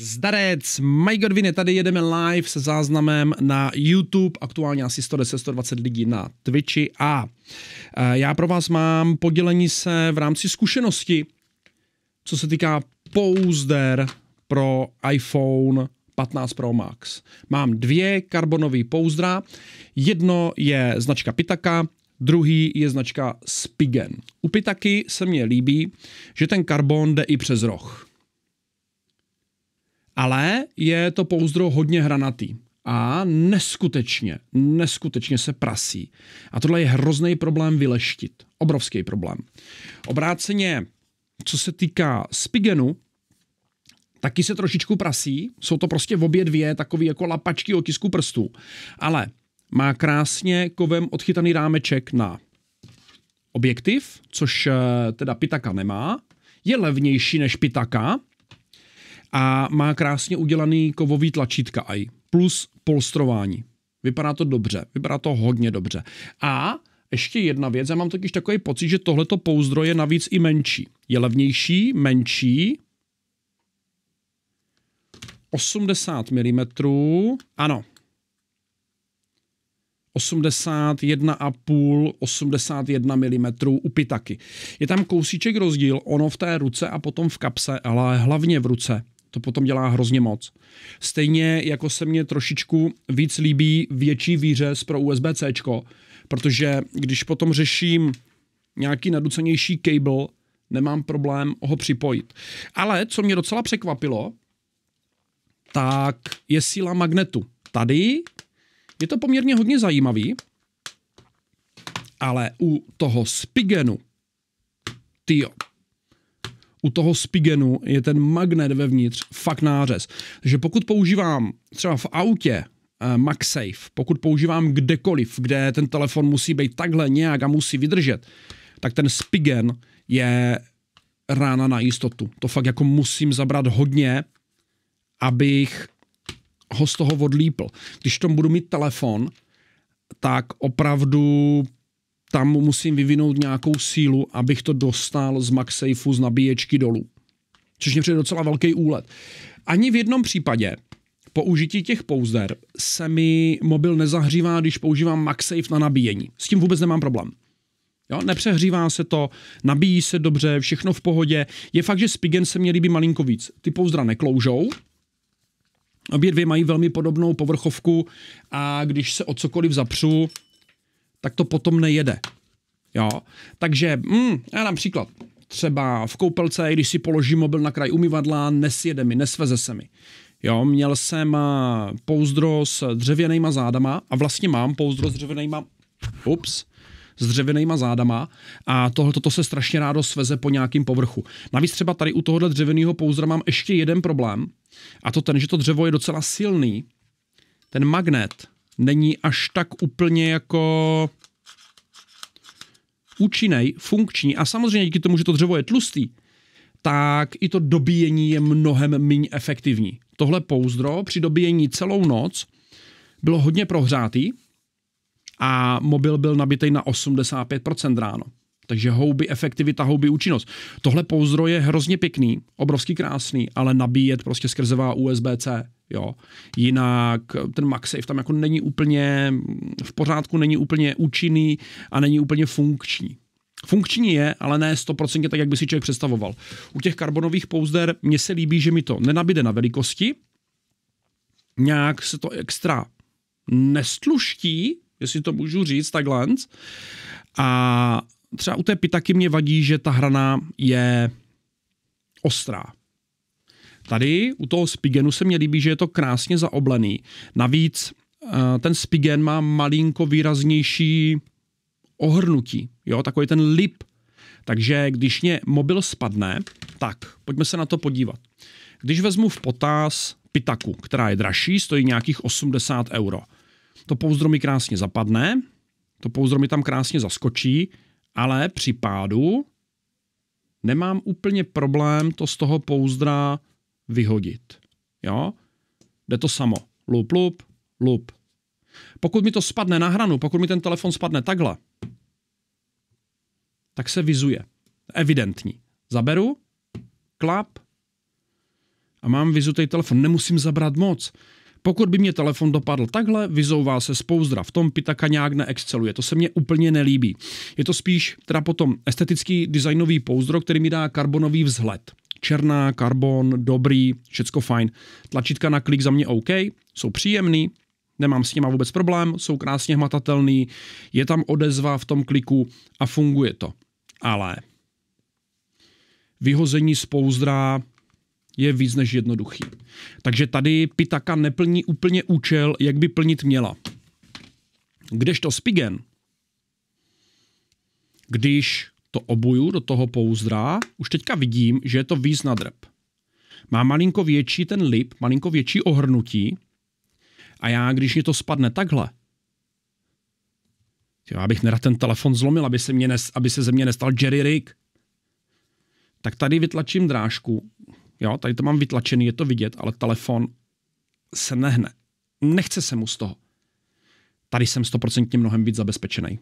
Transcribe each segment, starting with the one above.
Zdarec, my God, je tady, jedeme live se záznamem na YouTube, aktuálně asi 110-120 lidí na Twitchi a e, já pro vás mám podělení se v rámci zkušenosti, co se týká pouzder pro iPhone 15 Pro Max. Mám dvě karbonové pouzdra, jedno je značka Pitaka, druhý je značka Spigen. U Pitaky se mně líbí, že ten karbon jde i přes roh. Ale je to pouzdro hodně hranatý a neskutečně, neskutečně se prasí. A tohle je hrozný problém vyleštit. Obrovský problém. Obráceně, co se týká spigenu, taky se trošičku prasí. Jsou to prostě v obě dvě takové jako lapačky otisku prstů. Ale má krásně kovem odchytaný rámeček na objektiv, což eh, teda Pitaka nemá. Je levnější než Pitaka, a má krásně udělaný kovový tlačítka i plus polstrování. Vypadá to dobře, vypadá to hodně dobře. A ještě jedna věc, já mám totiž takový pocit, že tohleto pouzdro je navíc i menší. Je levnější, menší, 80 mm, ano, 81,5, 81 mm u pitaky. Je tam kousíček rozdíl, ono v té ruce a potom v kapse, ale hlavně v ruce to potom dělá hrozně moc. Stejně jako se mně trošičku víc líbí větší výřez pro USB-C, protože když potom řeším nějaký naducenější cable, nemám problém ho připojit. Ale co mě docela překvapilo, tak je síla magnetu. Tady je to poměrně hodně zajímavý, ale u toho Spigenu, tyjo, u toho spigenu je ten magnet vevnitř fakt nářez. Takže pokud používám třeba v autě eh, MagSafe, pokud používám kdekoliv, kde ten telefon musí být takhle nějak a musí vydržet, tak ten spigen je rána na jistotu. To fakt jako musím zabrat hodně, abych ho z toho odlípl. Když tom budu mít telefon, tak opravdu tam musím vyvinout nějakou sílu, abych to dostal z MagSafeu z nabíječky dolů. Což mě přijde docela velký úlet. Ani v jednom případě použití těch pouzder se mi mobil nezahřívá, když používám MagSafe na nabíjení. S tím vůbec nemám problém. Jo, nepřehřívá se to, nabíjí se dobře, všechno v pohodě. Je fakt, že Spigen se mě líbí malinko víc. Ty pouzdra nekloužou, obě dvě mají velmi podobnou povrchovku a když se o cokoliv zapřu, tak to potom nejede. Jo. Takže, mm, já dám příklad. Třeba v koupelce, když si položím mobil na kraj umyvadla, nesjede mi, nesveze se mi. Jo, měl jsem eh, pouzdro s dřevěnýma zádama a vlastně mám pouzdro s dřevěnýma, ups, s dřevěnýma zádama a tohle toto se strašně rádo sveze po nějakém povrchu. Navíc třeba tady u tohohle dřevěného pouzdra mám ještě jeden problém a to ten, že to dřevo je docela silný. Ten magnet není až tak úplně jako účinný, funkční a samozřejmě díky tomu, že to dřevo je tlustý, tak i to dobíjení je mnohem méně efektivní. Tohle pouzdro při dobíjení celou noc bylo hodně prohřátý a mobil byl nabitý na 85% ráno. Takže houby, efektivita, houby, účinnost. Tohle pouzdro je hrozně pěkný, obrovský krásný, ale nabíjet prostě skrzevá USB-C Jo. Jinak ten MagSafe tam jako není úplně v pořádku, není úplně účinný a není úplně funkční. Funkční je, ale ne 100% tak, jak by si člověk představoval. U těch karbonových pouzder mně se líbí, že mi to nenabíde na velikosti, nějak se to extra nestluští, jestli to můžu říct takhle. A třeba u té pitaky mě vadí, že ta hrana je ostrá. Tady u toho Spigenu se mi líbí, že je to krásně zaoblený. Navíc eh, ten Spigen má malinko výraznější ohrnutí, jo, takový ten lip. Takže když mě mobil spadne, tak pojďme se na to podívat. Když vezmu v potaz pitaku, která je dražší, stojí nějakých 80 euro. To pouzdro mi krásně zapadne, to pouzdro mi tam krásně zaskočí, ale při pádu nemám úplně problém to z toho pouzdra vyhodit. Jo? Jde to samo. Lup, lup, lup. Pokud mi to spadne na hranu, pokud mi ten telefon spadne takhle, tak se vizuje. Evidentní. Zaberu, klap a mám vizutej telefon. Nemusím zabrat moc. Pokud by mě telefon dopadl takhle, vyzouvá se spouzdra. V tom Pitaka nějak neexceluje. To se mně úplně nelíbí. Je to spíš teda potom estetický designový pouzdro, který mi dá karbonový vzhled černá, karbon, dobrý, všecko fajn. Tlačítka na klik za mě OK, jsou příjemný, nemám s nima vůbec problém, jsou krásně hmatatelný, je tam odezva v tom kliku a funguje to. Ale vyhození z pouzdra je víc než jednoduchý. Takže tady Pitaka neplní úplně účel, jak by plnit měla. Kdežto Spigen, když to obuju do toho pouzdra, už teďka vidím, že je to víc na drep. Má malinko větší ten lip, malinko větší ohrnutí a já, když mi to spadne takhle, já bych nerad ten telefon zlomil, aby se, mě nes, aby se ze mě nestal Jerry Rick. Tak tady vytlačím drážku, jo, tady to mám vytlačený, je to vidět, ale telefon se nehne. Nechce se mu z toho. Tady jsem stoprocentně mnohem víc zabezpečený.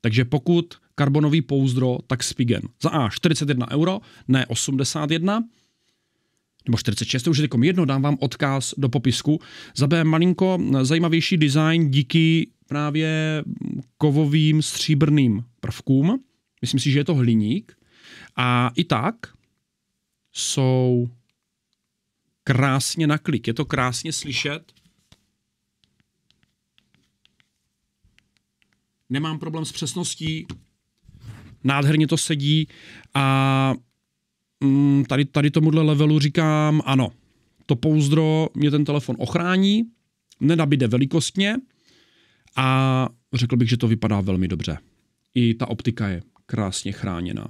Takže pokud karbonový pouzdro, tak Spigen. Za A 41 euro, ne 81, nebo 46, to už je jako jedno, dám vám odkaz do popisku. Za B malinko zajímavější design díky právě kovovým stříbrným prvkům. Myslím si, že je to hliník. A i tak jsou krásně na klik. Je to krásně slyšet nemám problém s přesností, nádherně to sedí a mm, tady, tady tomuhle levelu říkám ano, to pouzdro mě ten telefon ochrání, nenabíde velikostně a řekl bych, že to vypadá velmi dobře. I ta optika je krásně chráněná.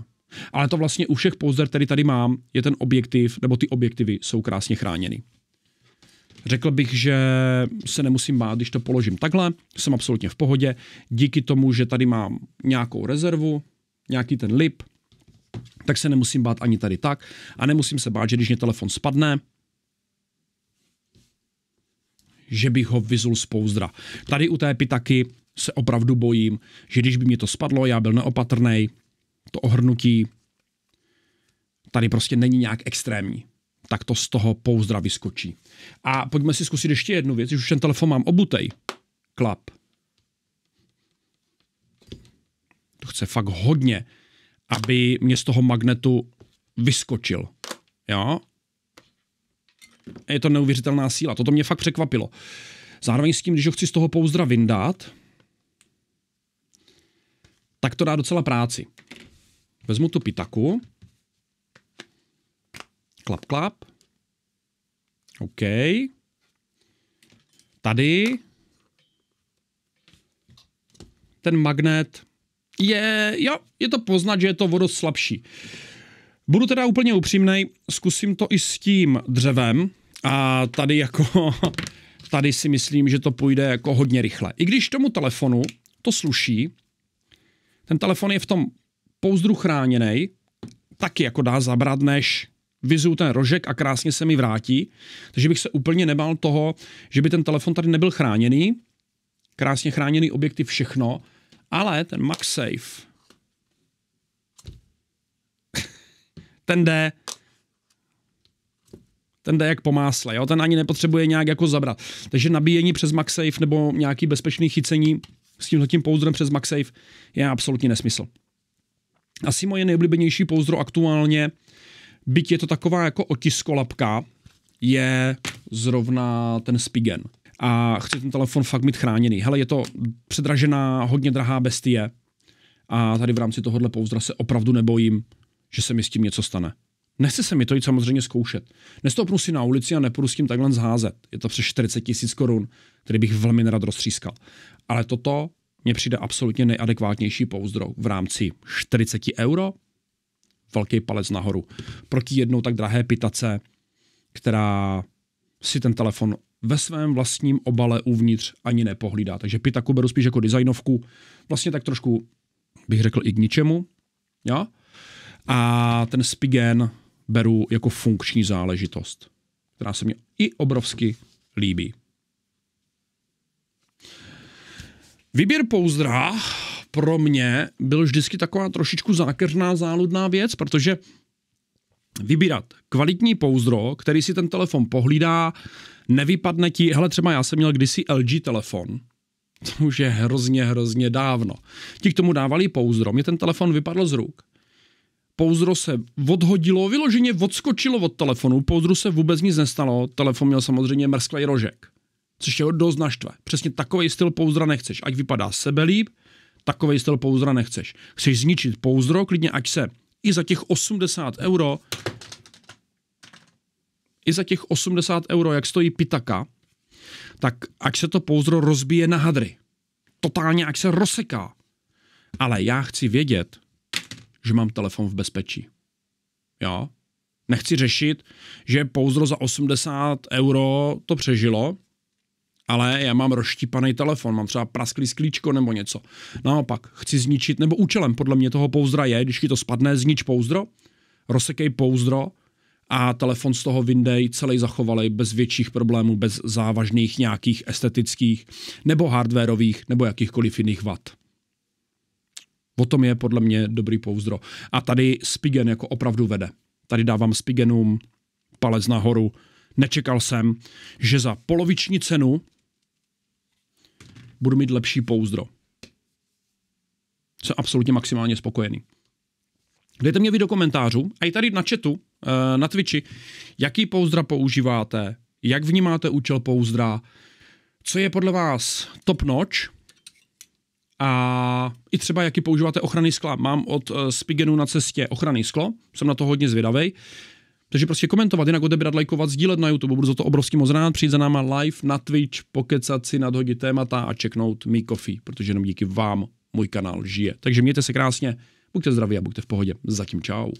Ale to vlastně u všech pouzdr, který tady mám, je ten objektiv, nebo ty objektivy jsou krásně chráněny. Řekl bych, že se nemusím bát, když to položím takhle, jsem absolutně v pohodě, díky tomu, že tady mám nějakou rezervu, nějaký ten lip, tak se nemusím bát ani tady tak a nemusím se bát, že když mě telefon spadne, že bych ho vyzul z pouzdra. Tady u té pitaky se opravdu bojím, že když by mě to spadlo, já byl neopatrný, to ohrnutí tady prostě není nějak extrémní tak to z toho pouzdra vyskočí. A pojďme si zkusit ještě jednu věc, když už ten telefon mám obutej. Klap. To chce fakt hodně, aby mě z toho magnetu vyskočil. Jo? Je to neuvěřitelná síla. Toto mě fakt překvapilo. Zároveň s tím, když ho chci z toho pouzdra vyndát, tak to dá docela práci. Vezmu tu pitaku, Klap, klap. OK. Tady. Ten magnet je, jo, je to poznat, že je to vodost slabší. Budu teda úplně upřímný. zkusím to i s tím dřevem a tady jako, tady si myslím, že to půjde jako hodně rychle. I když tomu telefonu to sluší, ten telefon je v tom pouzdru chráněný, taky jako dá zabrat, než vyzuju ten rožek a krásně se mi vrátí. Takže bych se úplně nebál toho, že by ten telefon tady nebyl chráněný. Krásně chráněný objektiv, všechno. Ale ten MagSafe, ten jde ten jde jak po másle, jo? ten ani nepotřebuje nějak jako zabrat. Takže nabíjení přes MagSafe nebo nějaký bezpečný chycení s tímhle tím pouzdrem přes MagSafe je absolutní nesmysl. Asi moje nejoblíbenější pouzdro aktuálně byť je to taková jako otiskolapka, je zrovna ten Spigen. A chci ten telefon fakt mít chráněný. Hele, je to předražená, hodně drahá bestie. A tady v rámci tohohle pouzdra se opravdu nebojím, že se mi s tím něco stane. Nechce se mi to jít samozřejmě zkoušet. Nestoupnu si na ulici a nepůjdu s tím takhle zházet. Je to přes 40 tisíc korun, který bych velmi nerad roztřískal. Ale toto mně přijde absolutně nejadekvátnější pouzdro v rámci 40 euro velký palec nahoru. Proti jednou tak drahé pitace, která si ten telefon ve svém vlastním obale uvnitř ani nepohlídá. Takže pitaku beru spíš jako designovku, vlastně tak trošku bych řekl i k ničemu. Jo? A ten Spigen beru jako funkční záležitost, která se mě i obrovsky líbí. Výběr pouzdra pro mě byl vždycky taková trošičku zákeřná, záludná věc, protože vybírat kvalitní pouzdro, který si ten telefon pohlídá, nevypadne ti, hele třeba já jsem měl kdysi LG telefon, to už je hrozně, hrozně dávno. Ti k tomu dávali pouzdro, mě ten telefon vypadl z ruk. Pouzdro se odhodilo, vyloženě odskočilo od telefonu, pouzdru se vůbec nic nestalo, telefon měl samozřejmě mrsklej rožek, což je dost naštve. Přesně takový styl pouzdra nechceš, ať vypadá sebelíp, takový styl pouzdra nechceš. Chceš zničit pouzdro, klidně ať se i za těch 80 euro, i za těch 80 euro, jak stojí pitaka, tak ať se to pouzdro rozbije na hadry. Totálně, ať se rozseká. Ale já chci vědět, že mám telefon v bezpečí. Jo? Nechci řešit, že pouzdro za 80 euro to přežilo, ale já mám rozštípaný telefon, mám třeba prasklý sklíčko nebo něco. Naopak, chci zničit, nebo účelem podle mě toho pouzdra je, když ti to spadne, znič pouzdro, rozsekej pouzdro, a telefon z toho vyndej, celý zachovali bez větších problémů, bez závažných nějakých estetických nebo hardwareových nebo jakýchkoliv jiných vad. O tom je podle mě dobrý pouzdro. A tady Spigen jako opravdu vede. Tady dávám Spigenům palec nahoru. Nečekal jsem, že za poloviční cenu budu mít lepší pouzdro. Jsem absolutně maximálně spokojený. Dejte mě vy do komentářů a i tady na chatu, eh, na Twitchi, jaký pouzdra používáte, jak vnímáte účel pouzdra, co je podle vás top notch, a i třeba, jaký používáte ochranný skla. Mám od eh, Spigenu na cestě ochranný sklo, jsem na to hodně zvědavej. Takže prostě komentovat, jinak odebrat, lajkovat, sdílet na YouTube, budu za to obrovský moc rád, přijít za náma live na Twitch, pokecat si, nadhodit témata a čeknout mi coffee, protože jenom díky vám můj kanál žije. Takže mějte se krásně, buďte zdraví a buďte v pohodě. Zatím čau.